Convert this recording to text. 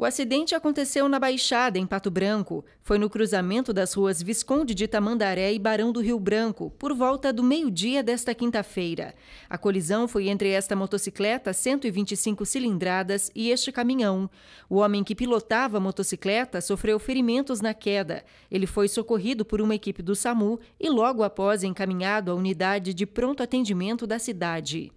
O acidente aconteceu na Baixada, em Pato Branco. Foi no cruzamento das ruas Visconde de Tamandaré e Barão do Rio Branco, por volta do meio-dia desta quinta-feira. A colisão foi entre esta motocicleta 125 cilindradas e este caminhão. O homem que pilotava a motocicleta sofreu ferimentos na queda. Ele foi socorrido por uma equipe do SAMU e logo após encaminhado à unidade de pronto atendimento da cidade.